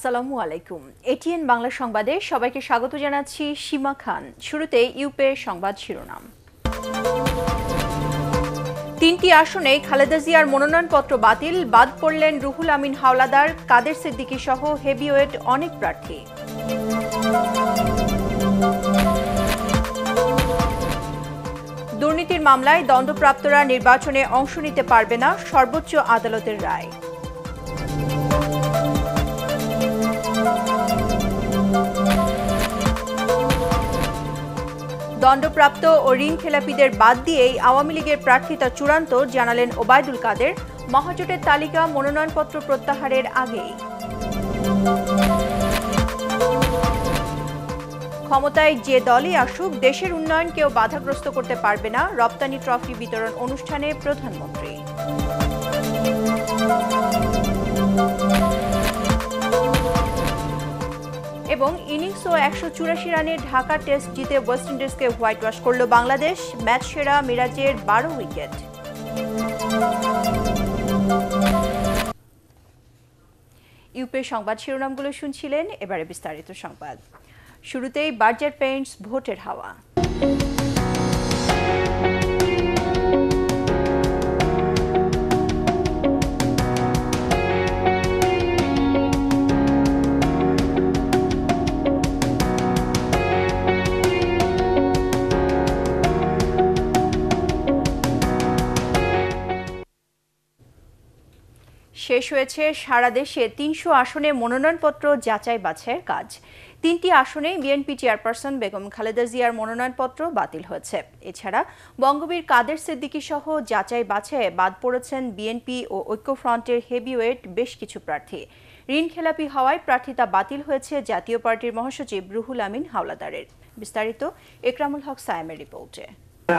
আসসালামু আলাইকুম এটিএন বাংলা সংবাদে সবাইকে স্বাগত জানাচ্ছি সীমা খান শুরুতে ইউপে সংবাদ শিরোনাম তিনটি আসনে খালেদা জিয়ার মনোনয়নপত্র বাতিল বাদ পড়লেন রুহুল আমিন হাওলাদার কাদের সিদ্দিকি সহ হেভিওয়েট অনেক প্রার্থী দুর্নীতির মামলায় দণ্ডপ্রাপ্তরা নির্বাচনে অংশ নিতে পারবে না সর্বোচ্চ আদালতের রায় দণ্ডপ্রাপ্ত ও ঋণ খেলাপিদের বাদ দিয়েই আওয়ামী লীগের প্রার্থিতা চূড়ান্ত জানালেন ওবায়দুল কাদের মহাজোটের তালিকা মনোনয়নপত্র প্রত্যাহারের আগেই ক্ষমতায় যে দলই আসুক দেশের উন্নয়ন কেউ বাধাগ্রস্ত করতে পারবে না রপ্তানি ট্রফি বিতরণ অনুষ্ঠানে প্রধানমন্ত্রী এবং ইনিংস ও একশো চুরাশি রানে ঢাকা টেস্ট জিতে ওয়েস্ট ইন্ডিজকে হোয়াইট ওয়াশ করল বাংলাদেশ ম্যাচ সেরা মিরাজের বারো উইকেট ইউপে সংবাদ শিরোনামগুলো শুনছিলেন এবারে বিস্তারিত সংবাদ শুরুতেই বার্জার পেইন্টস ভোটের হাওয়া শেষ হয়েছে সারা দেশে তিনশো আসনে মনোনয়নপত্র যাচাই বাছাইয়ের কাজ তিনটি আসনে বিএনপি চেয়ারপারসন বেগম খালেদা জিয়ার মনোনয়নপত্র বাতিল হয়েছে এছাড়া বঙ্গবীর কাদের সিদ্দিকী সহ যাচাই বাছাইয়ে বাদ পড়েছেন বিএনপি ও ঐক্যফ্রন্টের হেভিওয়েট বেশ কিছু প্রার্থী ঋণ খেলাপি হওয়ায় প্রার্থিতা বাতিল হয়েছে জাতীয় পার্টির মহাসচিব রুহুল আমিন হাওলাদারের বিস্তারিত একরামুল হক সায়েমের রিপোর্টে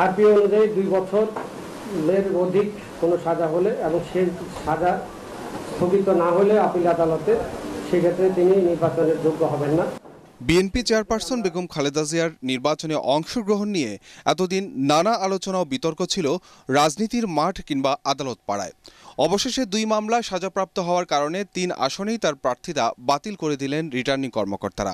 আরপি অনুযায়ী দুই বছরের অধিক কোনো সাজা হলে এবং সেই সাজা স্থগিত না হলে আপিল আদালতে সেক্ষেত্রে তিনি নির্বাচনের যোগ্য হবেন না বিএনপি চেয়ারপারসন বেগম খালেদা জিয়ার নির্বাচনে অংশগ্রহণ নিয়ে এতদিন নানা আলোচনা ও বিতর্ক ছিল রাজনীতির মাঠ কিংবা আদালত পাড়ায় অবশেষে দুই মামলায় সাজাপ্রাপ্ত হওয়ার কারণে তিন আসনেই তার প্রার্থিতা বাতিল করে দিলেন রিটার্নিং কর্মকর্তারা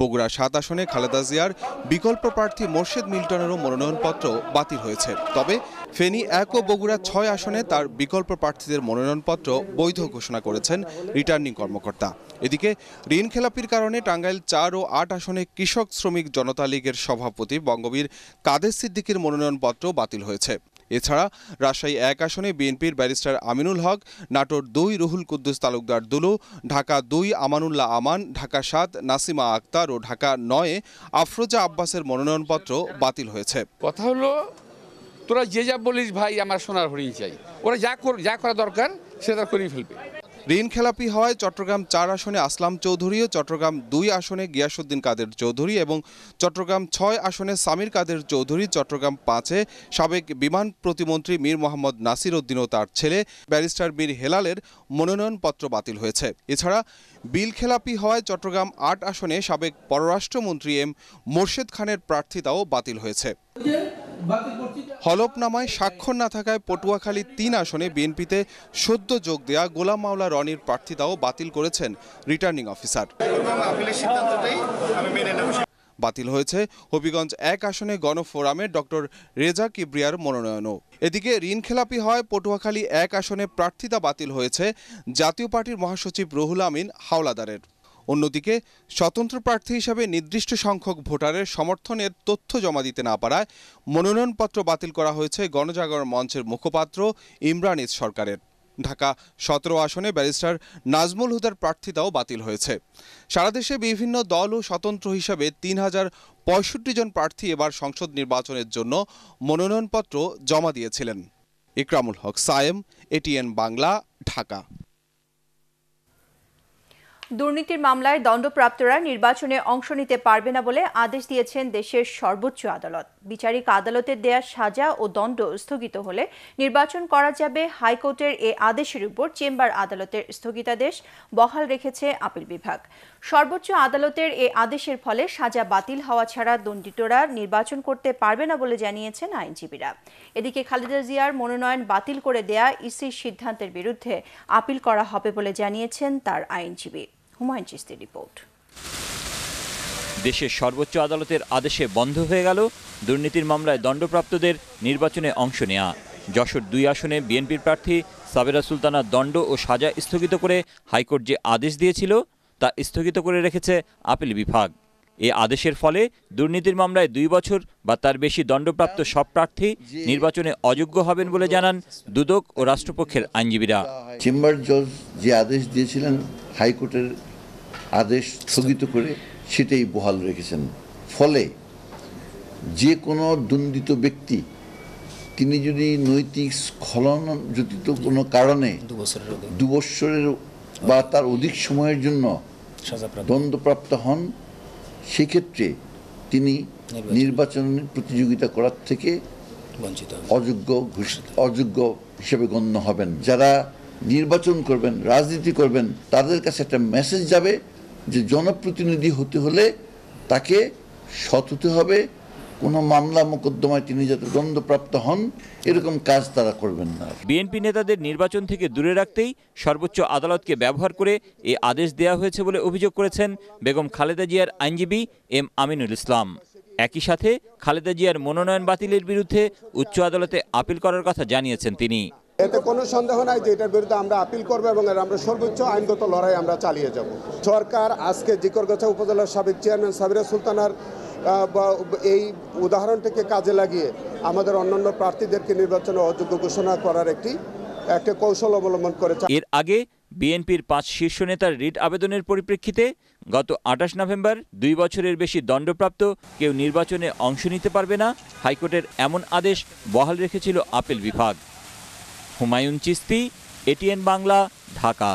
বগুড়া সাত আসনে খালেদা জিয়ার বিকল্প প্রার্থী মোর্শেদ মিল্টনেরও মনোনয়নপত্র বাতিল হয়েছে তবে ফেনী এক ও বগুড়া ছয় আসনে তার বিকল্প প্রার্থীদের মনোনয়নপত্র বৈধ ঘোষণা করেছেন রিটার্নিং কর্মকর্তা এদিকে ঋণ খেলাপির কারণে টাঙ্গাইল চার ও আট আসনে কৃষক শ্রমিক জনতা লীগের সভাপতি বঙ্গবীর কাদের সিদ্দিকীর মনোনয়নপত্র বাতিল হয়েছে এছাড়া রাজশাহী এক আসনে বিএনপির ব্যারিস্টার আমিনুল হক নাটোর দুই রুহুল কুদ্দুস তালুকদার দুলু ঢাকা দুই আমানুল্লাহ আমান ঢাকা সাত নাসিমা আক্তার ও ঢাকা নয়ে আফরোজা আব্বাসের মনোনয়নপত্র বাতিল হয়েছে কথা হলো তোরা যে যা বলিস ভাই আমার সোনার হরিণ চাই ওরা যা যা করা দরকার সেটা করেই ফেলবে ঋণ খেলাপি হওয়ায় চট্টগ্রাম চার আসনে আসলাম চৌধুরী ও চট্টগ্রাম দুই আসনে গিয়াসুদ্দিন কাদের চৌধুরী এবং চট্টগ্রাম ছয় আসনে সামির কাদের চৌধুরী চট্টগ্রাম পাঁচে সাবেক বিমান প্রতিমন্ত্রী মীর মোহাম্মদ নাসির উদ্দিন ও তার ছেলে ব্যারিস্টার মীর হেলালের মনোনয়নপত্র বাতিল হয়েছে এছাড়া বিল খেলাপি হওয়ায় চট্টগ্রাম আট আসনে সাবেক পররাষ্ট্রমন্ত্রী এম মোর্শেদ খানের প্রার্থিতাও বাতিল হয়েছে হলফনামায় স্বাক্ষর না থাকায় পটুয়াখালীর তিন আসনে বিএনপিতে সদ্য যোগ দেয়া গোলাম মাওলা রনির প্রার্থিতাও বাতিল করেছেন রিটার্নিং অফিসার বাতিল হয়েছে হবিগঞ্জ এক আসনে গণফোরামে ডক্টর রেজা কিব্রিয়ার মনোনয়নও এদিকে ঋণ খেলাপি হয় পটুয়াখালী এক আসনে প্রার্থিতা বাতিল হয়েছে জাতীয় পার্টির মহাসচিব রহুল আমিন হাওলাদারের অন্যদিকে স্বতন্ত্র প্রার্থী হিসাবে নির্দিষ্ট সংখ্যক ভোটারের সমর্থনের তথ্য জমা দিতে না পারায় মনোনয়নপত্র বাতিল করা হয়েছে গণজাগরণ মঞ্চের মুখপাত্র ইমরান ইস সরকারের ঢাকা সতেরো আসনে ব্যারিস্টার নাজমুল হুদার প্রার্থিতাও বাতিল হয়েছে সারা দেশে বিভিন্ন দল ও স্বতন্ত্র হিসাবে তিন হাজার পঁয়ষট্টি জন প্রার্থী এবার সংসদ নির্বাচনের জন্য মনোনয়নপত্র জমা দিয়েছিলেন ইকরামুল হক সায়েম এটিএন বাংলা ঢাকা দুর্নীতির মামলায় দণ্ডপ্রাপ্তরা নির্বাচনে অংশ নিতে পারবে না বলে আদেশ দিয়েছেন দেশের সর্বোচ্চ আদালত বিচারিক আদালতের দেয়া সাজা ও দণ্ড স্থগিত হলে নির্বাচন করা যাবে হাইকোর্টের এ আদেশের উপর চেম্বার আদালতের স্থগিতাদেশ বহাল রেখেছে আপিল বিভাগ সর্বোচ্চ আদালতের এ আদেশের ফলে সাজা বাতিল হওয়া ছাড়া দণ্ডিতরা নির্বাচন করতে পারবে না বলে জানিয়েছেন আইনজীবীরা এদিকে খালেদা জিয়ার মনোনয়ন বাতিল করে দেয়া ইসির সিদ্ধান্তের বিরুদ্ধে আপিল করা হবে বলে জানিয়েছেন তার আইনজীবী হুমায়ুন চিস্তির রিপোর্ট দেশের সর্বোচ্চ আদালতের আদেশে বন্ধ হয়ে গেল দুর্নীতির মামলায় দণ্ডপ্রাপ্তদের নির্বাচনে অংশ নেয়া যশোর দুই আসনে বিএনপির প্রার্থী সাবেরা সুলতানা দণ্ড ও সাজা স্থগিত করে হাইকোর্ট যে আদেশ দিয়েছিল তা স্থগিত করে রেখেছে আপিল বিভাগ এ আদেশের ফলে দুর্নীতির মামলায় দুই বছর বা তার বেশি দণ্ডপ্রাপ্ত সব প্রার্থী নির্বাচনে অযোগ্য হবেন বলে জানান দুদক ও রাষ্ট্রপক্ষের আইনজীবীরা চেম্বার জজ যে আদেশ দিয়েছিলেন হাইকোর্টের আদেশ স্থগিত করে সেটাই বহাল রেখেছেন ফলে যে কোনো দণ্ডিত ব্যক্তি তিনি যদি নৈতিক স্খলন জটিত কোনো কারণে দুবৎসরের বা তার অধিক সময়ের জন্য দণ্ডপ্রাপ্ত হন সেক্ষেত্রে তিনি নির্বাচন প্রতিযোগিতা করার থেকে অযোগ্য অযোগ্য হিসেবে গণ্য হবেন যারা নির্বাচন করবেন রাজনীতি করবেন তাদের কাছে একটা মেসেজ যাবে যে জনপ্রতিনিধি হতে হলে তাকে সৎ হতে হবে কোনো মামলা মোকদ্দমায় তিনি যাতে দণ্ডপ্রাপ্ত হন এরকম কাজ তারা করবেন না বিএনপি নেতাদের নির্বাচন থেকে দূরে রাখতেই সর্বোচ্চ আদালতকে ব্যবহার করে এ আদেশ দেয়া হয়েছে বলে অভিযোগ করেছেন বেগম খালেদা জিয়ার আইনজীবী এম আমিনুল ইসলাম একই সাথে খালেদা জিয়ার মনোনয়ন বাতিলের বিরুদ্ধে উচ্চ আদালতে আপিল করার কথা জানিয়েছেন তিনি এতে কোনো সন্দেহ নাই যে এটার বিরুদ্ধে আমরা আপিল করবো এবং আমরা সর্বোচ্চ আইনগত লড়াই আমরা চালিয়ে যাব সরকার আজকে জিকরগাছা উপজেলার সাবেক চেয়ারম্যান সাবিরা সুলতানার এই উদাহরণটিকে কাজে লাগিয়ে আমাদের অন্যান্য প্রার্থীদেরকে নির্বাচনে অযোগ্য ঘোষণা করার একটি একটা কৌশল অবলম্বন করেছে এর আগে বিএনপির পাঁচ শীর্ষ নেতার রিট আবেদনের পরিপ্রেক্ষিতে গত আঠাশ নভেম্বর দুই বছরের বেশি দণ্ডপ্রাপ্ত কেউ নির্বাচনে অংশ নিতে পারবে না হাইকোর্টের এমন আদেশ বহাল রেখেছিল আপিল বিভাগ হুমায়ুন চিস্তি এটিএন বাংলা ঢাকা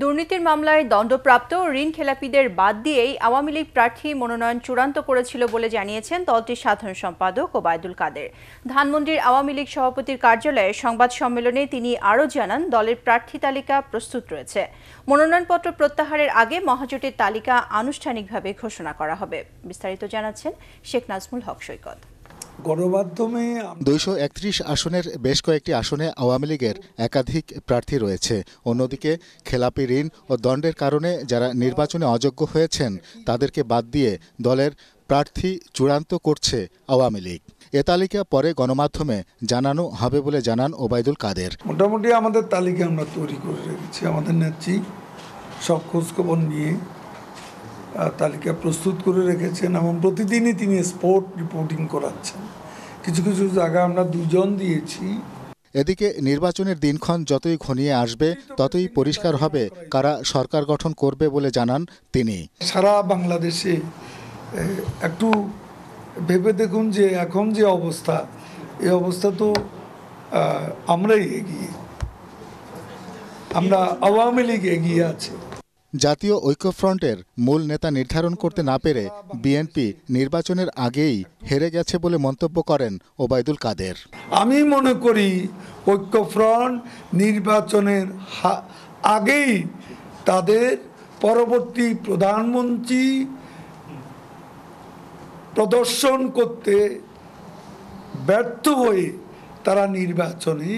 দুর্নীতির মামলায় দণ্ডপ্রাপ্ত ঋণ খেলাপিদের বাদ দিয়েই আওয়ামী লীগ প্রার্থী মনোনয়ন চূড়ান্ত করেছিল বলে জানিয়েছেন দলটির সাধারণ সম্পাদক ওবায়দুল কাদের ধানমন্ডির আওয়ামী লীগ সভাপতির কার্যালয়ে সংবাদ সম্মেলনে তিনি আরও জানান দলের প্রার্থী তালিকা প্রস্তুত রয়েছে মনোনয়নপত্র প্রত্যাহারের আগে মহাজোটের তালিকা আনুষ্ঠানিকভাবে ঘোষণা করা হবে বিস্তারিত জানাচ্ছেন শেখ নাজমুল হক সৈকত গণমাধ্যমে দুইশো একত্রিশ আসনের বেশ কয়েকটি আসনে আওয়ামী লীগের একাধিক প্রার্থী রয়েছে অন্যদিকে খেলাপি ঋণ ও দণ্ডের কারণে যারা নির্বাচনে অযোগ্য হয়েছেন তাদেরকে বাদ দিয়ে দলের প্রার্থী চূড়ান্ত করছে আওয়ামী লীগ এ তালিকা পরে গণমাধ্যমে জানানো হবে বলে জানান ওবায়দুল কাদের মোটামুটি আমাদের তালিকা আমরা তৈরি করে রেখেছি আমাদের নেত্রী সব খোঁজখবর নিয়ে তালিকা প্রস্তুত করে রেখেছেন এবং প্রতিদিনই তিনি স্পোর্ট রিপোর্টিং করাচ্ছেন কিছু কিছু জায়গা আমরা দুজন দিয়েছি এদিকে নির্বাচনের দিনক্ষণ যতই ঘনিয়ে আসবে ততই পরিষ্কার হবে কারা সরকার গঠন করবে বলে জানান তিনি সারা বাংলাদেশে একটু ভেবে দেখুন যে এখন যে অবস্থা এই অবস্থা তো আমরাই এগিয়ে আমরা আওয়ামী লীগ এগিয়ে আছে জাতীয় ঐক্যফ্রন্টের মূল নেতা নির্ধারণ করতে না পেরে বিএনপি নির্বাচনের আগেই হেরে গেছে বলে মন্তব্য করেন ওবায়দুল কাদের আমি মনে করি ঐক্যফ্রন্ট নির্বাচনের আগেই তাদের পরবর্তী প্রধানমন্ত্রী প্রদর্শন করতে ব্যর্থ হয়ে তারা নির্বাচনে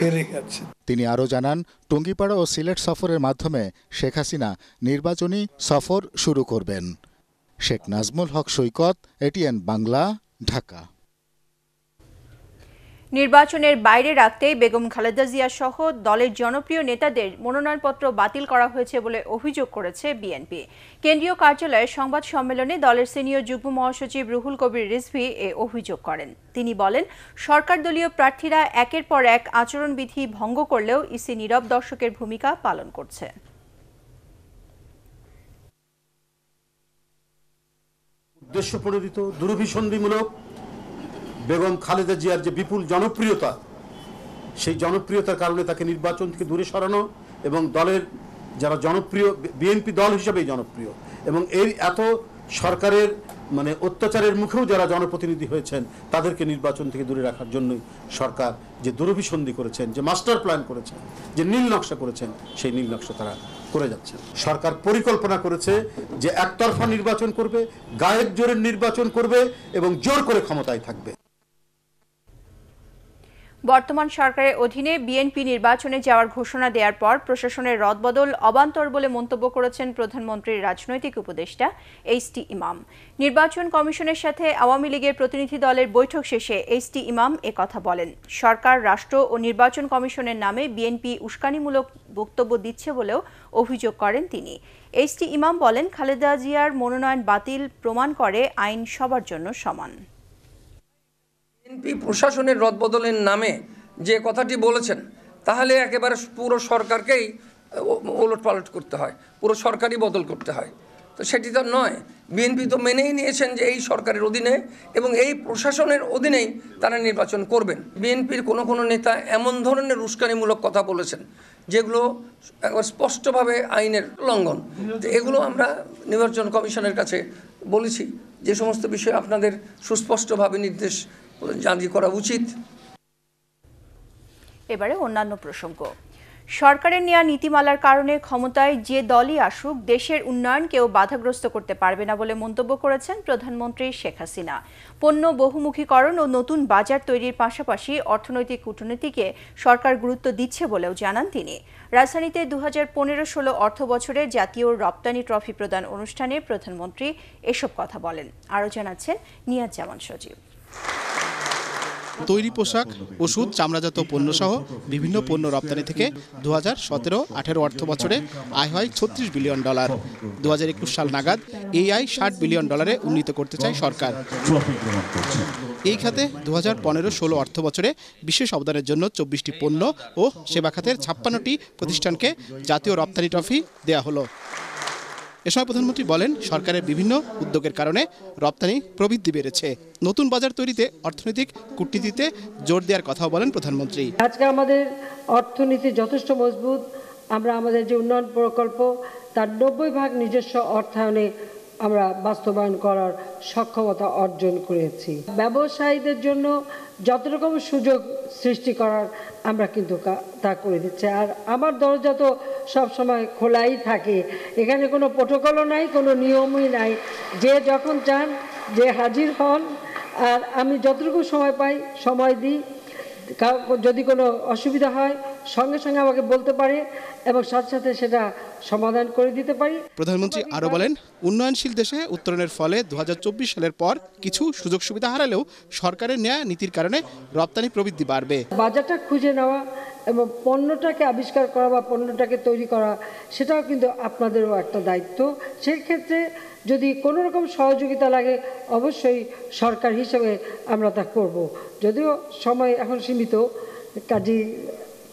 হেরে গেছে তিনি আরও জানান টুঙ্গিপাড়া ও সিলেট সফরের মাধ্যমে শেখ হাসিনা নির্বাচনী সফর শুরু করবেন শেখ নাজমুল হক সৈকত এটিএন বাংলা ঢাকা নির্বাচনের বাইরে রাখতে বেগম খালেদা জিয়া সহ দলের জনপ্রিয় নেতাদের মনোনয়নপত্র বাতিল করা হয়েছে বলে অভিযোগ করেছে বিএনপি কেন্দ্রীয় কার্যালয়ের সংবাদ সম্মেলনে দলের সিনিয়র যুগ্ম মহাসচিব রুহুল কবির রিজভি এ অভিযোগ করেন তিনি বলেন সরকার দলীয় প্রার্থীরা একের পর এক আচরণবিধি ভঙ্গ করলেও ইসি নীরব দর্শকের ভূমিকা পালন করছে উদ্দেশ্য প্রণোদিত দুর্বিসন্ধিমূলক বেগম খালেদা জিয়ার যে বিপুল জনপ্রিয়তা সেই জনপ্রিয়তার কারণে তাকে নির্বাচন থেকে দূরে সরানো এবং দলের যারা জনপ্রিয় বিএনপি দল হিসাবেই জনপ্রিয় এবং এর এত সরকারের মানে অত্যাচারের মুখেও যারা জনপ্রতিনিধি হয়েছেন তাদেরকে নির্বাচন থেকে দূরে রাখার জন্যই সরকার যে দুরভিসন্ধি করেছেন যে মাস্টার প্ল্যান করেছেন যে নীল নকশা করেছেন সেই নীল নকশা তারা করে যাচ্ছে সরকার পরিকল্পনা করেছে যে একতরফা নির্বাচন করবে গায়ের জোরের নির্বাচন করবে এবং জোর করে ক্ষমতায় থাকবে বর্তমান সরকারের অধীনে বিএনপি নির্বাচনে যাওয়ার ঘোষণা দেওয়ার পর প্রশাসনের রদবদল অবান্তর বলে মন্তব্য করেছেন প্রধানমন্ত্রীর রাজনৈতিক উপদেষ্টা এইচ টি ইমাম নির্বাচন কমিশনের সাথে আওয়ামী লীগের প্রতিনিধি দলের বৈঠক শেষে এইচ টি ইমাম কথা বলেন সরকার রাষ্ট্র ও নির্বাচন কমিশনের নামে বিএনপি উস্কানিমূলক বক্তব্য দিচ্ছে বলেও অভিযোগ করেন তিনি এইচ টি ইমাম বলেন খালেদা জিয়ার মনোনয়ন বাতিল প্রমাণ করে আইন সবার জন্য সমান বিএনপি প্রশাসনের রদবদলের নামে যে কথাটি বলেছেন তাহলে একেবারে পুরো সরকারকেই ওলট পালট করতে হয় পুরো সরকারই বদল করতে হয় তো সেটি তো নয় বিএনপি তো মেনেই নিয়েছেন যে এই সরকারের অধীনে এবং এই প্রশাসনের অধীনেই তারা নির্বাচন করবেন বিএনপির কোনো কোনো নেতা এমন ধরনের উস্কানিমূলক কথা বলেছেন যেগুলো স্পষ্টভাবে আইনের লঙ্ঘন এগুলো আমরা নির্বাচন কমিশনের কাছে বলেছি যে সমস্ত বিষয়ে আপনাদের সুস্পষ্টভাবে নির্দেশ জারি করা উচিত এবারে অন্যান্য প্রসঙ্গ সরকারের নেয়া নীতিমালার কারণে ক্ষমতায় যে দলই আসুক দেশের উন্নয়ন কেউ বাধাগ্রস্ত করতে পারবে না বলে মন্তব্য করেছেন প্রধানমন্ত্রী শেখ হাসিনা পণ্য বহুমুখীকরণ ও নতুন বাজার তৈরির পাশাপাশি অর্থনৈতিক কূটনীতিকে সরকার গুরুত্ব দিচ্ছে বলেও জানান তিনি রাজধানীতে দু হাজার পনেরো ষোলো অর্থ বছরে জাতীয় রপ্তানি ট্রফি প্রদান অনুষ্ঠানে প্রধানমন্ত্রী এসব কথা বলেন আরও জানাচ্ছেন নিয়াজ জামান সচিব তৈরি পোশাক ওষুধ চামড়াজাত পণ্যসহ বিভিন্ন পণ্য রপ্তানি থেকে দু হাজার সতেরো আঠেরো অর্থ বছরে আয় হয় ছত্রিশ বিলিয়ন ডলার দু হাজার একুশ সাল নাগাদ এই আয় ষাট বিলিয়ন ডলারে উন্নীত করতে চায় সরকার এই খাতে দু হাজার পনেরো ষোলো অর্থ বছরে বিশেষ অবদানের জন্য চব্বিশটি পণ্য ও সেবা খাতের ছাপ্পান্নটি প্রতিষ্ঠানকে জাতীয় রপ্তানি ট্রফি দেয়া হলো এ সময় প্রধানমন্ত্রী বলেন সরকারের বিভিন্ন উদ্যোগের কারণে রপ্তানি প্রবৃদ্ধি বেড়েছে নতুন বাজার তৈরিতে অর্থনৈতিক কূটনীতিতে জোর দেওয়ার কথাও বলেন প্রধানমন্ত্রী আজকে আমাদের অর্থনীতি যথেষ্ট মজবুত আমরা আমাদের যে উন্নয়ন প্রকল্প তার নব্বই ভাগ নিজস্ব অর্থায়নে আমরা বাস্তবায়ন করার সক্ষমতা অর্জন করেছি ব্যবসায়ীদের জন্য যত রকম সুযোগ সৃষ্টি করার আমরা কিন্তু তা করে দিচ্ছি আর আমার দরজা তো সবসময় খোলাই থাকে এখানে কোনো প্রোটোকলও নাই কোনো নিয়মই নাই যে যখন চান যে হাজির হন আর আমি যতটুকু সময় পাই সময় দিই যদি কোনো অসুবিধা হয় সঙ্গে সঙ্গে আমাকে বলতে পারে এবং সাথে সাথে সেটা সমাধান করে দিতে পারি প্রধানমন্ত্রী আরও বলেন উন্নয়নশীল দেশে উত্তরণের ফলে দু সালের পর কিছু সুযোগ সুবিধা হারালেও সরকারের নেয়া নীতির কারণে রপ্তানি প্রবৃদ্ধি বাড়বে বাজারটা খুঁজে নেওয়া এবং পণ্যটাকে আবিষ্কার করা বা পণ্যটাকে তৈরি করা সেটাও কিন্তু আপনাদেরও একটা দায়িত্ব সেক্ষেত্রে যদি কোনো রকম সহযোগিতা লাগে অবশ্যই সরকার হিসেবে আমরা তা করব যদিও সময় এখন সীমিত কাজী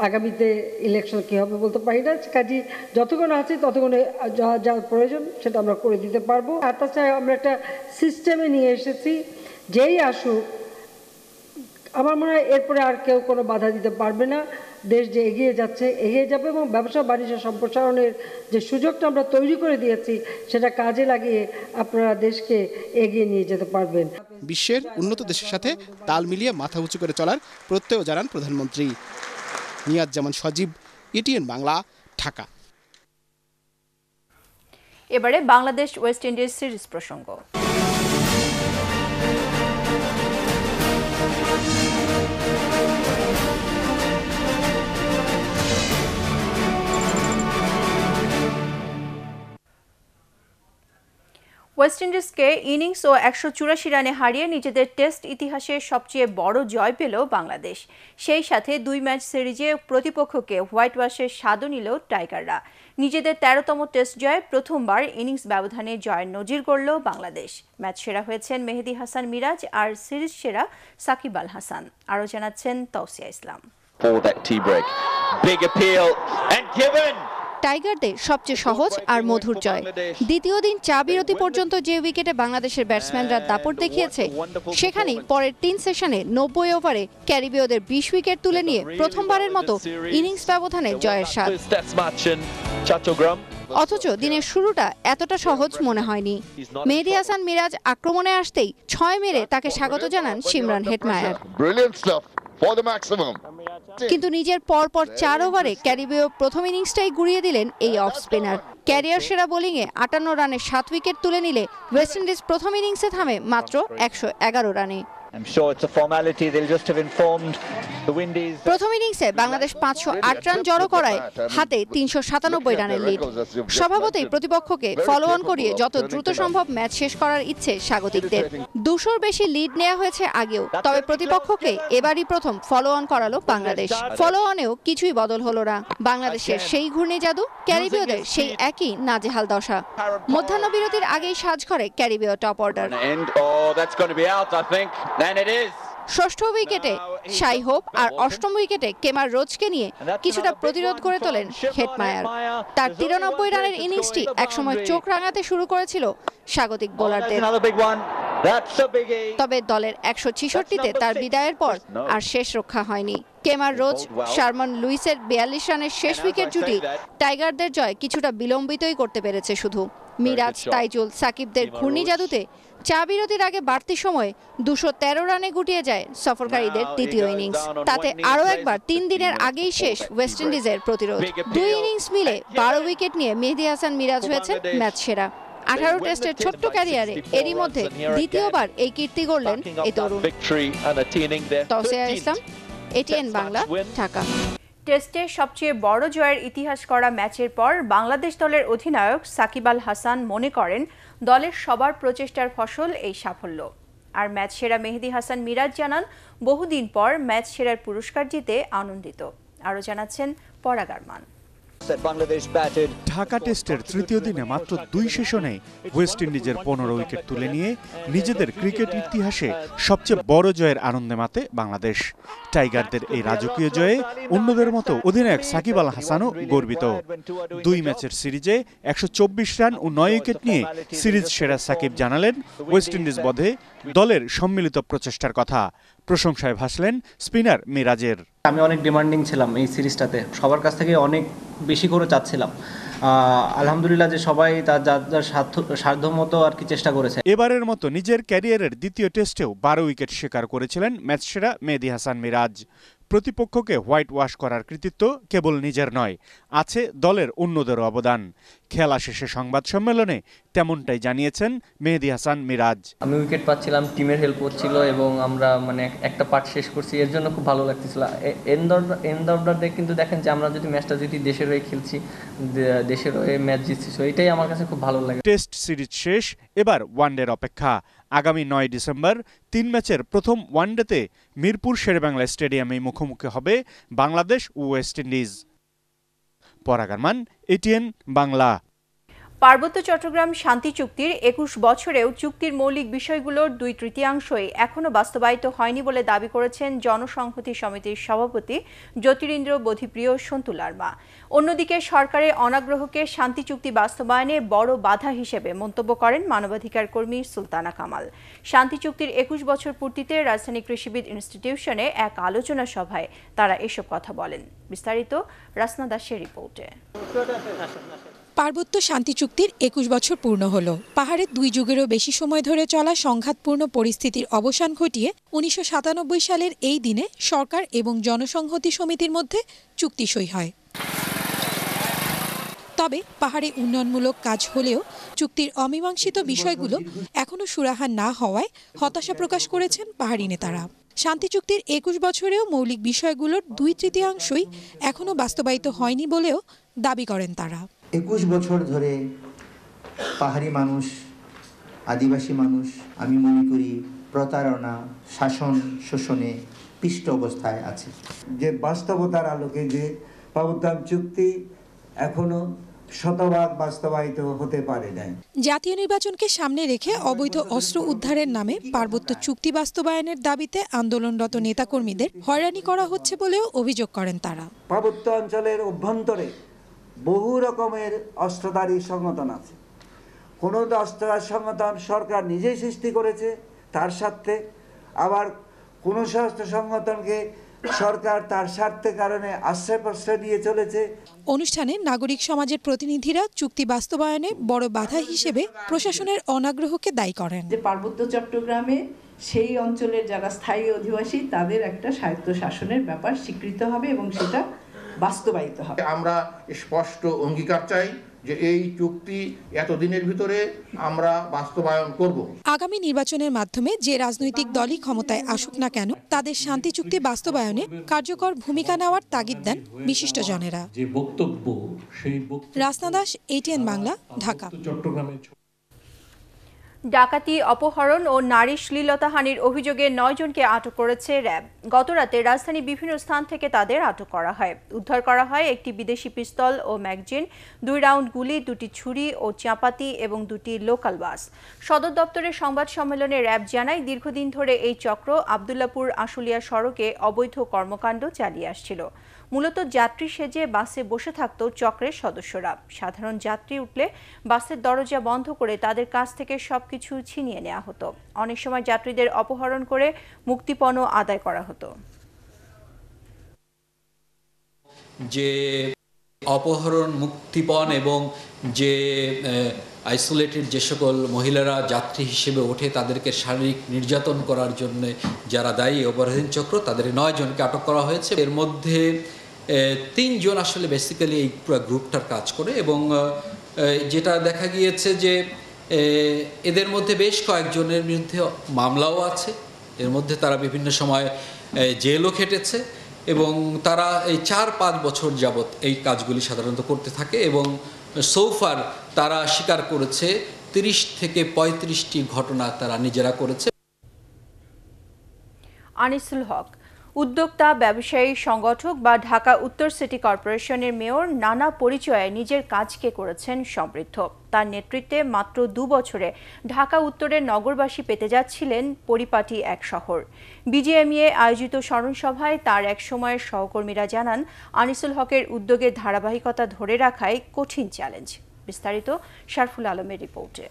আগামীতে ইলেকশন কী হবে বলতে পারি না কাজে যতক্ষণ আছে ততক্ষণ যা যা প্রয়োজন সেটা আমরা করে দিতে পারবো আর তাছাড়া আমরা একটা সিস্টেমে নিয়ে এসেছি যেই আসুক আমার মনে হয় এরপরে আর কেউ কোনো বাধা দিতে পারবে না দেশ যে এগিয়ে যাচ্ছে এগিয়ে যাবে এবং ব্যবসা বাণিজ্য সম্প্রসারণের যে সুযোগটা আমরা তৈরি করে দিয়েছি সেটা কাজে লাগিয়ে আপনারা দেশকে এগিয়ে নিয়ে যেতে পারবেন বিশ্বের উন্নত দেশের সাথে তাল মিলিয়ে মাথা উঁচু করে চলার প্রত্যয় জানান প্রধানমন্ত্রী জামান সজীব এটিএন বাংলা ঢাকা এবারে বাংলাদেশ ওয়েস্ট ইন্ডিজ সিরিজ প্রসঙ্গ ওয়েস্ট ইন্ডিজকে ইনিংস ও একশো চুরাশি রানে হারিয়ে নিজেদের টেস্ট ইতিহাসে সবচেয়ে বড় জয় পেল বাংলাদেশ সেই সাথে দুই ম্যাচ সিরিজে প্রতিপক্ষকে হোয়াইট ওয়াশের স্বাদও নিল টাইগাররা নিজেদের তেরোতম টেস্ট জয় প্রথমবার ইনিংস ব্যবধানে জয়ের নজির করল বাংলাদেশ ম্যাচ সেরা হয়েছেন মেহেদি হাসান মিরাজ আর সিরিজ সেরা সাকিব আল হাসান আরও জানাচ্ছেন তৌসিয়া ইসলাম for that tea break. Big appeal and given. টাইগারদের সবচেয়ে সহজ আর মধুর জয় দ্বিতীয় দিন চা বিরতি পর্যন্ত যে উইকেটে বাংলাদেশের ব্যাটসম্যানরা দাপট দেখিয়েছে সেখানেই পরের তিন সেশনে নব্বই ওভারে ক্যারিবীয়দের বিশ উইকেট তুলে নিয়ে প্রথমবারের মতো ইনিংস ব্যবধানে জয়ের স্বাদ অথচ দিনের শুরুটা এতটা সহজ মনে হয়নি মেহেদি হাসান মিরাজ আক্রমণে আসতেই ছয় মেরে তাকে স্বাগত জানান সিমরান হেটমায়ার কিন্তু নিজের পরপর চার ওভারে ক্যারিবীয় প্রথম ইনিংসটাই গুড়িয়ে দিলেন এই অফ স্পিনার ক্যারিয়ার সেরা বোলিংয়ে আটান্ন রানে সাত উইকেট তুলে নিলে ওয়েস্ট ইন্ডিজ প্রথম ইনিংসে থামে মাত্র একশো রানে I'm sure it's a formality. They'll just have informed প্রথম ইনিংসে বাংলাদেশ পাঁচশো আট রান জড়ো করায় um, হাতে তিনশো সাতানব্বই রানের লিড স্বভাবতেই প্রতিপক্ষকে ফলো অন করিয়ে যত দ্রুত সম্ভব ম্যাচ শেষ করার ইচ্ছে স্বাগতিকদের দুশোর বেশি লিড নেওয়া হয়েছে আগেও তবে প্রতিপক্ষকে এবারই প্রথম ফলো অন করালো বাংলাদেশ ফলো অনেও কিছুই বদল হলো না বাংলাদেশের সেই ঘূর্ণি জাদু ক্যারিবীয়দের সেই একই নাজেহাল দশা মধ্যাহ্ন বিরতির আগেই সাজ করে ক্যারিবীয় টপ অর্ডার ষষ্ঠ উইকেটে সাই হোপ আর অষ্টম উইকেটে কেমার রোজকে নিয়ে কিছুটা প্রতিরোধ করে তোলেন হেটমায়ার তার তিরানব্বই রানের ইনিংসটি একসময় চোখ রাঙাতে শুরু করেছিল স্বাগতিক বোলারদের তবে দলের একশো ছিষট্টিতে তার বিদায়ের পর আর শেষ রক্ষা হয়নি কেমার রোজ শারমান লুইসের বিয়াল্লিশ রানের শেষ উইকেট জুটি টাইগারদের জয় কিছুটা বিলম্বিতই করতে পেরেছে শুধু মিরাজ তাইজুল সাকিবদের ঘূর্ণি জাদুতে চা বিরতির আগে বাড়তি সময়ে দুশো তেরো রানে গুটিয়ে যায় সফরকারীদের তৃতীয় ইনিংস তাতে আরও একবার তিন দিনের আগেই শেষ ওয়েস্ট ইন্ডিজের প্রতিরোধ দুই ইনিংস মিলে বারো উইকেট নিয়ে মেহেদি হাসান মিরাজ হয়েছে ম্যাচ সেরা আঠারো টেস্টের ছোট্ট ক্যারিয়ারে এরই মধ্যে দ্বিতীয়বার এই কীর্তি গড়লেন এই তরুণ তসিয়া ইসলাম এটিএন বাংলা ঢাকা টেস্টে সবচেয়ে বড় জয়ের ইতিহাস করা ম্যাচের পর বাংলাদেশ দলের অধিনায়ক সাকিব আল হাসান মনে করেন দলের সবার প্রচেষ্টার ফসল এই সাফল্য আর ম্যাচ সেরা মেহেদি হাসান মিরাজ জানান বহুদিন পর ম্যাচ সেরার পুরস্কার জিতে আনন্দিত আরও জানাচ্ছেন পরাগারমান ঢাকা টেস্টের তৃতীয় দিনে মাত্র দুই সেশনে ওয়েস্ট ইন্ডিজের পনেরো উইকেট তুলে নিয়ে নিজেদের ক্রিকেট ইতিহাসে সবচেয়ে বড় জয়ের আনন্দে মাতে বাংলাদেশ টাইগারদের এই রাজকীয় জয়ে অন্যদের মতো অধিনায়ক সাকিব আল হাসানও গর্বিত দুই ম্যাচের সিরিজে একশো রান ও নয় উইকেট নিয়ে সিরিজ সেরা সাকিব জানালেন ওয়েস্ট ইন্ডিজ বধে দলের সম্মিলিত প্রচেষ্টার কথা প্রশংসায় ভাসলেন স্পিনার মিরাজের আমি অনেক ডিমান্ডিং ছিলাম এই সিরিজটাতে সবার কাছ থেকে অনেক বেশি করে চাচ্ছিলাম আলহামদুলিল্লাহ যে সবাই তার যার যার সাধ্য মতো আর কি চেষ্টা করেছে এবারের মতো নিজের ক্যারিয়ারের দ্বিতীয় টেস্টেও বারো উইকেট শিকার করেছিলেন ম্যাচ সেরা মেহেদি হাসান মিরাজ প্রতিপক্ষকে হোয়াইট ওয়াশ করার কৃতিত্ব কেবল নিজের নয় আছে দলের অন্যদেরও অবদান খেলা শেষে সংবাদ সম্মেলনে তেমনটাই জানিয়েছেন মেহেদি হাসান মিরাজ আমি উইকেট পাচ্ছিলাম টিমের হেল্প হচ্ছিল এবং আমরা মানে একটা পার্ট শেষ করছি এর জন্য খুব ভালো লাগতেছিল এন্ড কিন্তু দেখেন যে আমরা যদি ম্যাচটা যদি দেশের হয়ে খেলছি দেশের হয়ে ম্যাচ জিতছি এটাই আমার কাছে খুব ভালো লাগে টেস্ট সিরিজ শেষ এবার ওয়ানডের অপেক্ষা আগামী নয় ডিসেম্বর তিন ম্যাচের প্রথম ওয়ানডেতে মিরপুর শেরেবাংলা স্টেডিয়ামে মুখোমুখি হবে বাংলাদেশ ও ওয়েস্ট ইন্ডিজ পরাগারমান এটিএন বাংলা পার্বত্য চট্টগ্রাম শান্তি চুক্তির একুশ বছরেও চুক্তির মৌলিক বিষয়গুলোর দুই তৃতীয়াংশই এখনও বাস্তবায়িত হয়নি বলে দাবি করেছেন জনসংহতি সমিতির সভাপতি জ্যোতিরিন্দ্র বোধিপ্রিয় সন্তু লার্মা অন্যদিকে সরকারের অনাগ্রহকে শান্তি চুক্তি বাস্তবায়নে বড় বাধা হিসেবে মন্তব্য করেন মানবাধিকার কর্মী সুলতানা কামাল শান্তি চুক্তির একুশ বছর পূর্তিতে রাজধানী কৃষিবিদ ইনস্টিটিউশনে এক আলোচনা সভায় তারা এসব কথা বলেন বিস্তারিত রাসনা দাসের রিপোর্টে পার্বত্য শান্তি চুক্তির একুশ বছর পূর্ণ হল পাহাড়ে দুই যুগেরও বেশি সময় ধরে চলা সংঘাতপূর্ণ পরিস্থিতির অবসান ঘটিয়ে উনিশশো সালের এই দিনে সরকার এবং জনসংহতি সমিতির মধ্যে চুক্তি সই হয় তবে পাহাড়ে উন্নয়নমূলক কাজ হলেও চুক্তির অমীমাংসিত বিষয়গুলো এখনও সুরাহা না হওয়ায় হতাশা প্রকাশ করেছেন পাহাড়ি নেতারা শান্তি চুক্তির একুশ বছরেও মৌলিক বিষয়গুলোর দুই তৃতীয়াংশই এখনও বাস্তবায়িত হয়নি বলেও দাবি করেন তারা একুশ বছর ধরে পাহাড়ি মানুষ আদিবাসী মানুষ আমি মনে করি প্রতারণা শাসন শোষণে পিষ্ট অবস্থায় আছে যে বাস্তবতার আলোকে যে পাবদ্দাম চুক্তি এখনো শতভাগ বাস্তবায়িত হতে পারে নাই জাতীয় নির্বাচনকে সামনে রেখে অবৈধ অস্ত্র উদ্ধারের নামে পার্বত্য চুক্তি বাস্তবায়নের দাবিতে আন্দোলনরত নেতাকর্মীদের হয়রানি করা হচ্ছে বলেও অভিযোগ করেন তারা পার্বত্য অঞ্চলের অভ্যন্তরে বহু রকমের অস্ত্রধারী সংগঠন আছে কোনো অস্ত্রধারী সংগঠন সরকার নিজেই সৃষ্টি করেছে তার স্বার্থে আবার কোনো স্বাস্থ্য সংগঠনকে সরকার তার স্বার্থে কারণে আশ্রয় প্রশ্রয় দিয়ে চলেছে অনুষ্ঠানে নাগরিক সমাজের প্রতিনিধিরা চুক্তি বাস্তবায়নে বড় বাধা হিসেবে প্রশাসনের অনাগ্রহকে দায়ী করেন যে পার্বত্য চট্টগ্রামে সেই অঞ্চলের যারা স্থায়ী অধিবাসী তাদের একটা স্বায়ত্ত শাসনের ব্যাপার স্বীকৃত হবে এবং সেটা বাস্তবায়িত হবে আমরা স্পষ্ট অঙ্গীকার চাই যে এই চুক্তি এতদিনের ভিতরে আমরা বাস্তবায়ন করব আগামী নির্বাচনের মাধ্যমে যে রাজনৈতিক দলই ক্ষমতায় আসুক না কেন তাদের শান্তি চুক্তি বাস্তবায়নে কার্যকর ভূমিকা নেওয়ার তাগিদ দেন বিশিষ্ট জনেরা যে বক্তব্য সেই রাসনা দাস এটিএন বাংলা ঢাকা চট্টগ্রামের ডাকাতি অপহরণ ও নারী শ্লীলতাহানির অভিযোগে নয়জনকে আটক করেছে র্যাব গতরাতে রাজধানীর বিভিন্ন স্থান থেকে তাদের আটক করা হয় উদ্ধার করা হয় একটি বিদেশি পিস্তল ও ম্যাগজিন দুই রাউন্ড গুলি দুটি ছুরি ও চাপাতি এবং দুটি লোকাল বাস সদর দপ্তরের সংবাদ সম্মেলনে র্যাব জানায় দীর্ঘদিন ধরে এই চক্র আবদুল্লাপুর আশুলিয়া সড়কে অবৈধ কর্মকাণ্ড চালিয়ে আসছিল মূলত যাত্রী সেজে বাসে বসে থাকত চক্রের সদস্যরা সাধারণ যাত্রী উঠলে বাসের দরজা বন্ধ করে তাদের কাছ থেকে সবকিছু ছিনিয়ে নেওয়া হতো অনেক সময় যাত্রীদের অপহরণ করে মুক্তিপণ আদায় করা হতো যে অপহরণ মুক্তিপণ এবং যে আইসোলেটেড যে সকল মহিলারা যাত্রী হিসেবে ওঠে তাদেরকে শারীরিক নির্যাতন করার জন্য যারা দায়ী অপরাধীন চক্র তাদের নয় জনকে আটক করা হয়েছে এর মধ্যে তিনজন আসলে বেসিক্যালি এই পুরো গ্রুপটার কাজ করে এবং যেটা দেখা গিয়েছে যে এদের মধ্যে বেশ কয়েকজনের বিরুদ্ধে মামলাও আছে এর মধ্যে তারা বিভিন্ন সময় জেলও খেটেছে এবং তারা এই চার পাঁচ বছর যাবৎ এই কাজগুলি সাধারণত করতে থাকে এবং সৌফার তারা স্বীকার করেছে তিরিশ থেকে পঁয়ত্রিশটি ঘটনা তারা নিজেরা করেছে আনিসুল হক উদ্যোক্তা ব্যবসায়ী সংগঠক বা ঢাকা উত্তর সিটি কর্পোরেশনের মেয়র নানা পরিচয়ে নিজের কাজকে করেছেন সমৃদ্ধ তার নেতৃত্বে মাত্র দু বছরে ঢাকা উত্তরের নগরবাসী পেতে যাচ্ছিলেন পরিপাটি এক শহর বিজিএমইএ আয়োজিত স্মরণসভায় তার এক সময়ের সহকর্মীরা জানান আনিসুল হকের উদ্যোগের ধারাবাহিকতা ধরে রাখাই কঠিন চ্যালেঞ্জ বিস্তারিত শারফুল আলমের রিপোর্টে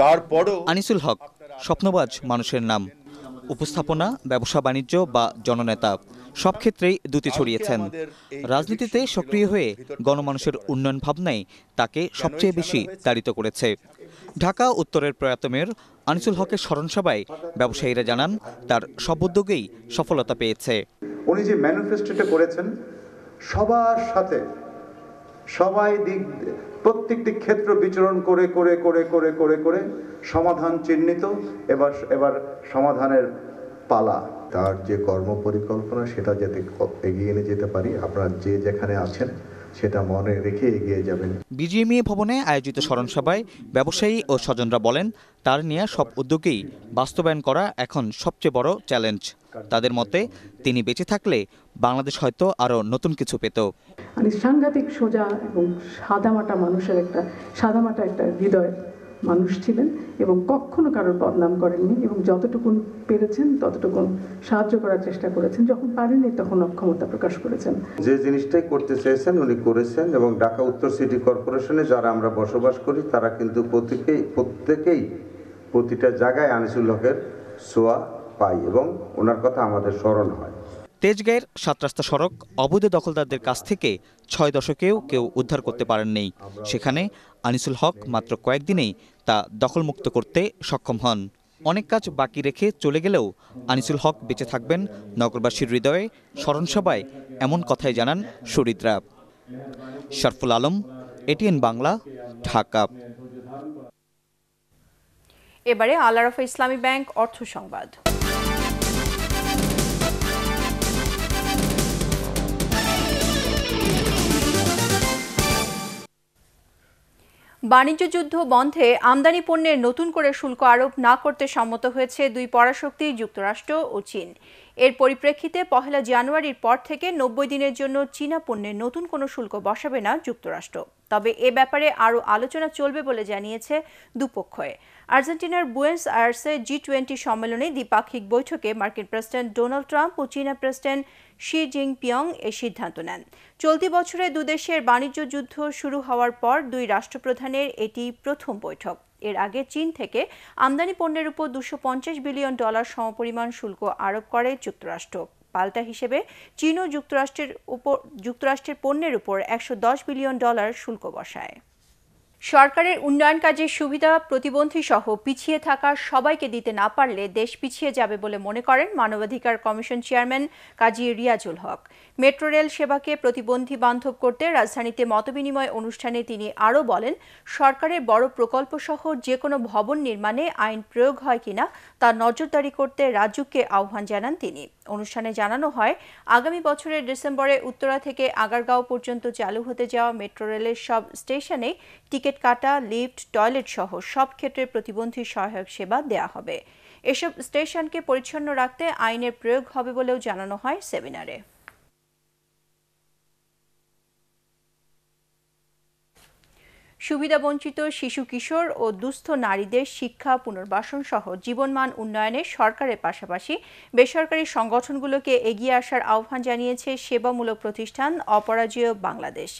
তারপরও আনিসুল হক স্বপ্নবাজ মানুষের নাম উপস্থাপনা ব্যবসা বাণিজ্য বা জননেতা সব ক্ষেত্রেই দুটি ছড়িয়েছেন রাজনীতিতে সক্রিয় হয়ে গণমানুষের উন্নয়ন ভাবনাই তাকে সবচেয়ে বেশি তাড়িত করেছে ঢাকা উত্তরের প্রয়াত মেয়র আনিসুল হকের স্মরণসভায় ব্যবসায়ীরা জানান তার সব উদ্যোগেই সফলতা পেয়েছে উনি যে ম্যানিফেস্টোটা করেছেন সবার সাথে সবাই দিক প্রত্যেকটি ক্ষেত্র বিচরণ করে করে করে করে করে করে সমাধান চিহ্নিত এবার এবার সমাধানের পালা তার যে কর্ম পরিকল্পনা সেটা যাতে এগিয়ে নিয়ে যেতে পারি আপনারা যে যেখানে আছেন সেটা মনে রেখে এগিয়ে যাবেন বিজিএমইএ ভবনে আয়োজিত স্মরণ সভায় ব্যবসায়ী ও স্বজনরা বলেন তার নেওয়া সব উদ্যোগেই বাস্তবায়ন করা এখন সবচেয়ে বড় চ্যালেঞ্জ তাদের মতে তিনি বেঁচে থাকলে বাংলাদেশ হয়তো আরও নতুন কিছু পেত মানে সাংঘাতিক সোজা এবং সাদামাটা মানুষের একটা সাদামাটা একটা হৃদয় মানুষ ছিলেন এবং কখনো কারোর বদনাম করেননি এবং যতটুকুন পেরেছেন ততটুকুন সাহায্য করার চেষ্টা করেছেন যখন পারেননি তখন অক্ষমতা প্রকাশ করেছেন যে জিনিসটাই করতে চেয়েছেন উনি করেছেন এবং ঢাকা উত্তর সিটি কর্পোরেশনে যারা আমরা বসবাস করি তারা কিন্তু প্রত্যেকেই প্রত্যেকেই প্রতিটা জায়গায় আনিসুল হকের সোয়া পাই এবং ওনার কথা আমাদের স্মরণ হয় তেজগাঁয়ের সাত রাস্তা সড়ক অবৈধ দখলদারদের কাছ থেকে ছয় দশকেও কেউ উদ্ধার করতে পারেননি সেখানে আনিসুল হক মাত্র কয়েকদিনেই তা দখলমুক্ত করতে সক্ষম হন অনেক কাজ বাকি রেখে চলে গেলেও আনিসুল হক বেঁচে থাকবেন নগরবাসীর হৃদয়ে স্মরণসভায় এমন কথাই জানান সুরিদ্রা শরফুল আলম এটিএন বাংলা ঢাকা এবারে আলারফা ইসলামী ব্যাংক অর্থ সংবাদ বাণিজ্য যুদ্ধ বন্ধে আমদানি পণ্যের নতুন করে শুল্ক আরোপ না করতে সম্মত হয়েছে দুই পরাশক্তি যুক্তরাষ্ট্র ও চীন এর পরিপ্রেক্ষিতে পহেলা জানুয়ারির পর থেকে নব্বই দিনের জন্য চীনা পণ্যের নতুন কোনো শুল্ক বসাবে না যুক্তরাষ্ট্র তবে এ ব্যাপারে আরও আলোচনা চলবে বলে জানিয়েছে দুপক্ষয়। আর্জেন্টিনার বুয়েন্স আয়ার্সে জি টোয়েন্টি সম্মেলনে দ্বিপাক্ষিক বৈঠকে মার্কিন প্রেসিডেন্ট ডোনাল্ড ট্রাম্প ও চীনা প্রেসিডেন্ট শি জিনপিয়ং এ সিদ্ধান্ত নেন চলতি বছরে দুদেশের বাণিজ্য যুদ্ধ শুরু হওয়ার পর দুই রাষ্ট্রপ্রধানের এটি প্রথম বৈঠক এর আগে চীন থেকে আমদানি পণ্যের উপর দুশো বিলিয়ন ডলার সমপরিমাণ শুল্ক আরোপ করে যুক্তরাষ্ট্র পাল্টা হিসেবে চীনও যুক্তরাষ্ট্রের উপর যুক্তরাষ্ট্রের পণ্যের উপর একশো বিলিয়ন ডলার শুল্ক বসায় সরকারের উন্নয়ন কাজের সুবিধা প্রতিবন্ধী সহ পিছিয়ে থাকা সবাইকে দিতে না পারলে দেশ পিছিয়ে যাবে বলে মনে করেন মানবাধিকার commission chairman Kazi Riazul Haque metro rail সেবাকে প্রতিবন্ধী বান্ধব করতে রাজধানীতে মতবিনিময় অনুষ্ঠানে তিনি আরও বলেন সরকারের বড় প্রকল্প সহ যে কোনো ভবন নির্মাণে আইন প্রয়োগ হয় কিনা তা নজরদারি করতে রাজ্যকে আহ্বান জানান তিনি অনুষ্ঠানে জানানো হয় আগামী বছরের ডিসেম্বরে উত্তরা থেকে আগারগাঁও পর্যন্ত চালু হতে যাওয়া মেট্রো রেলের সব স্টেশনে টিকিট টিকিট কাটা লিফট টয়লেট সহ সব ক্ষেত্রে প্রতিবন্ধী সহায়ক সেবা দেয়া হবে এসব স্টেশনকে পরিচ্ছন্ন রাখতে আইনের প্রয়োগ হবে বলেও জানানো হয় সেমিনারে সুবিধাবঞ্চিত শিশু কিশোর ও দুস্থ নারীদের শিক্ষা পুনর্বাসন সহ জীবনমান উন্নয়নে সরকারের পাশাপাশি বেসরকারি সংগঠনগুলোকে এগিয়ে আসার আহ্বান জানিয়েছে সেবামূলক প্রতিষ্ঠান অপরাজেয় বাংলাদেশ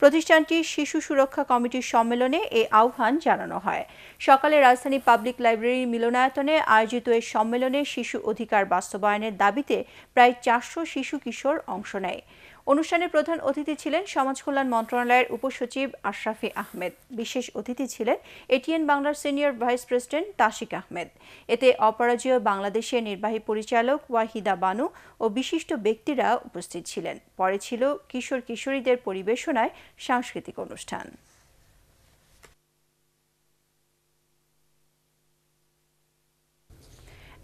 প্রতিষ্ঠানটি শিশু সুরক্ষা কমিটির সম্মেলনে এই আহ্বান জানানো হয় সকালে রাজধানী পাবলিক লাইব্রেরির মিলনায়তনে আয়োজিত এই সম্মেলনে শিশু অধিকার বাস্তবায়নের দাবিতে প্রায় চারশো শিশু কিশোর অংশ নেয় অনুষ্ঠানে প্রধান অতিথি ছিলেন সমাজ কল্যাণ মন্ত্রণালয়ের উপসচিব আশরাফি আহমেদ বিশেষ অতিথি ছিলেন এটিএন বাংলার senior vice president Tasik Ahmed এতে অপরাজেয় বাংলাদেশের নির্বাহী পরিচালক ওয়াহিদা বানু ও বিশিষ্ট ব্যক্তিরা উপস্থিত ছিলেন পরে ছিল কিশোর কিশোরীদের পরিবেশনায় সাংস্কৃতিক অনুষ্ঠান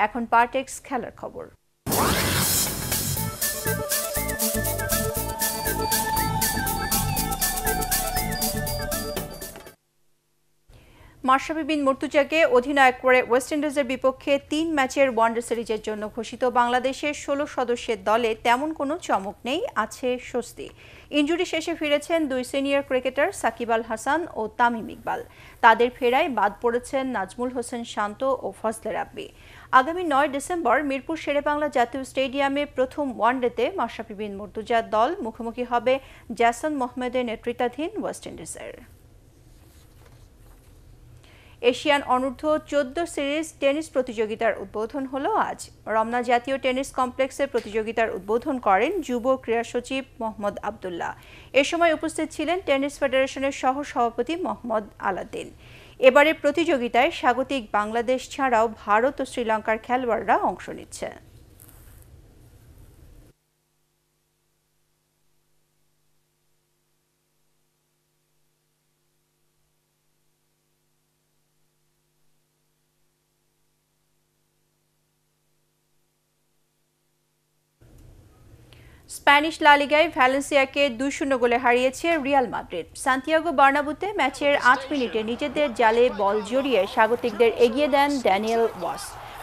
এখন পার্টেক্স খেলার খবর মাশরাফি বিন মুর্তুজাকে অধিনায়ক করে ওয়েস্ট ইন্ডিজের বিপক্ষে তিন ম্যাচের ওয়ানডে সিরিজের জন্য ঘোষিত বাংলাদেশের ষোলো সদস্যের দলে তেমন কোনো চমক নেই আছে স্বস্তি ইঞ্জুরি শেষে ফিরেছেন দুই সিনিয়র ক্রিকেটার সাকিব আল হাসান ও তামিম ইকবাল তাদের ফেরায় বাদ পড়েছেন নাজমুল হোসেন শান্ত ও ফজলে রাব্বি আগামী নয় ডিসেম্বর মিরপুর শেরেবাংলা জাতীয় স্টেডিয়ামে প্রথম ওয়ানডেতে মাশরাফি বিন মুর্তুজার দল মুখোমুখি হবে জ্যাসন মোহাম্মদের নেতৃত্বাধীন ওয়েস্ট ইন্ডিজের এশিয়ান অনূর্ধ্ব চোদ্দ সিরিজ টেনিস প্রতিযোগিতার উদ্বোধন হলো আজ রমনা জাতীয় টেনিস কমপ্লেক্সে প্রতিযোগিতার উদ্বোধন করেন যুব ক্রীড়া সচিব মোহাম্মদ আবদুল্লাহ এ সময় উপস্থিত ছিলেন টেনিস ফেডারেশনের সহ সভাপতি মোহাম্মদ আলাদ্দিন এবারে প্রতিযোগিতায় স্বাগতিক বাংলাদেশ ছাড়াও ভারত ও শ্রীলঙ্কার খেলোয়াড়রা অংশ নিচ্ছে স্প্যানিশ লালিগায় ভ্যালেন্সিয়াকে দুই শূন্য গোলে হারিয়েছে রিয়াল মাদ্রিদ সান্তিয়াগো বার্নাবুতে ম্যাচের আট মিনিটে নিজেদের জালে বল জড়িয়ে স্বাগতিকদের এগিয়ে দেন ড্যানিয়েল ওয়াস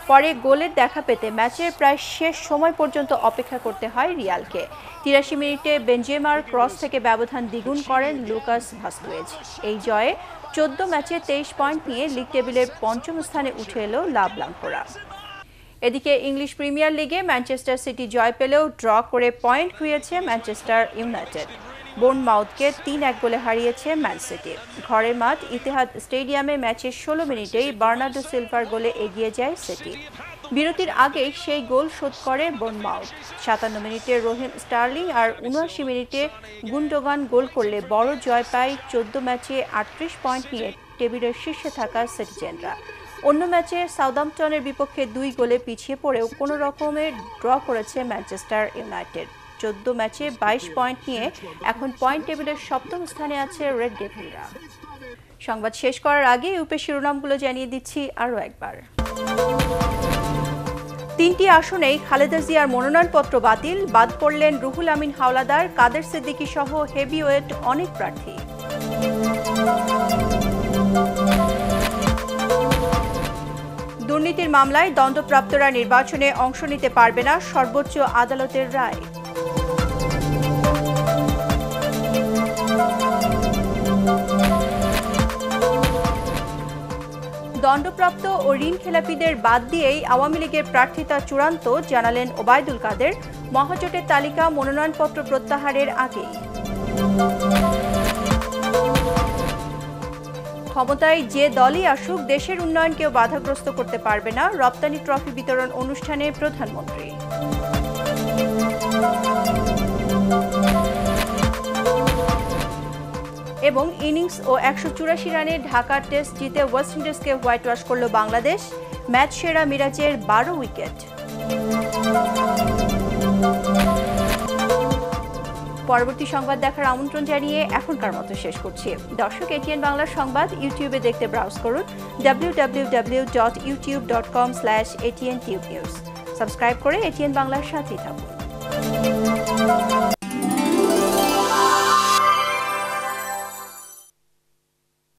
পরে গোলের দেখা পেতে ম্যাচের প্রায় শেষ সময় পর্যন্ত অপেক্ষা করতে হয় রিয়ালকে তিরাশি মিনিটে বেঞ্জেমার ক্রস থেকে ব্যবধান দ্বিগুণ করেন লুকাস ভাস্কুয়েজ এই জয়ে চোদ্দ ম্যাচে তেইশ পয়েন্ট নিয়ে লিগ টেবিলের পঞ্চম স্থানে উঠে এলো লাভ করা এদিকে ইংলিশ প্রিমিয়ার লিগে ম্যানচেস্টার সিটি জয় পেলেও ড্র করে পয়েন্ট খুঁয়েছে ম্যানচেস্টার ইউনাইটেড মাউথকে তিন এক গোলে হারিয়েছে ম্যান সিটি ঘরের মাঠ ইতিহাদ স্টেডিয়ামে ম্যাচের ষোলো মিনিটেই বার্নার্ডো সিলভার গোলে এগিয়ে যায় সিটি বিরতির আগেই সেই গোল শোধ করে বোর্নমাউথ সাতান্ন মিনিটে রোহিম স্টার্লিং আর উনআশি মিনিটে গুন্ডোগান গোল করলে বড় জয় পায় চোদ্দ ম্যাচে আটত্রিশ পয়েন্ট নিয়ে টেবিলের শীর্ষে থাকা সিটিজেনরা অন্য ম্যাচে সাউদাম্পটনের বিপক্ষে দুই গোলে পিছিয়ে পড়েও কোনো রকমের ড্র করেছে ম্যানচেস্টার ইউনাইটেড চোদ্দ ম্যাচে বাইশ পয়েন্ট নিয়ে এখন পয়েন্ট টেবিলের সপ্তম স্থানে আছে রেড ডেভিলরা সংবাদ শেষ করার আগে ইউপে শিরোনামগুলো জানিয়ে দিচ্ছি আরও একবার তিনটি আসনেই খালেদা জিয়ার মনোনয়নপত্র বাতিল বাদ পড়লেন রুহুল আমিন হাওলাদার কাদের সিদ্দিকী সহ হেভিওয়েট অনেক প্রার্থী দুর্নীতির মামলায় দণ্ডপ্রাপ্তরা নির্বাচনে অংশ নিতে পারবে না সর্বোচ্চ আদালতের রায় দণ্ডপ্রাপ্ত ও ঋণ খেলাপিদের বাদ দিয়েই আওয়ামী লীগের প্রার্থিতা চূড়ান্ত জানালেন ওবায়দুল কাদের মহাজোটের তালিকা মনোনয়নপত্র প্রত্যাহারের আগেই ক্ষমতায় যে দলই আসুক দেশের উন্নয়নকেও বাধাগ্রস্ত করতে পারবে না রপ্তানি ট্রফি বিতরণ অনুষ্ঠানে প্রধানমন্ত্রী এবং ইনিংস ও একশো চুরাশি রানে ঢাকা টেস্ট জিতে ওয়েস্ট ইন্ডিজকে হোয়াইট ওয়াশ করল বাংলাদেশ ম্যাচ সেরা মিরাজের বারো উইকেট পরবর্তী সংবাদ দেখার আমন্ত্রণ জানিয়ে এখনকার মতো শেষ করছি দর্শক এটিএন বাংলার সংবাদ ইউটিউবে দেখতে ব্রাউজ করুন wwwyoutubecom এটিএন সাবস্ক্রাইব করে এটিএন বাংলার সাথেই থাকুন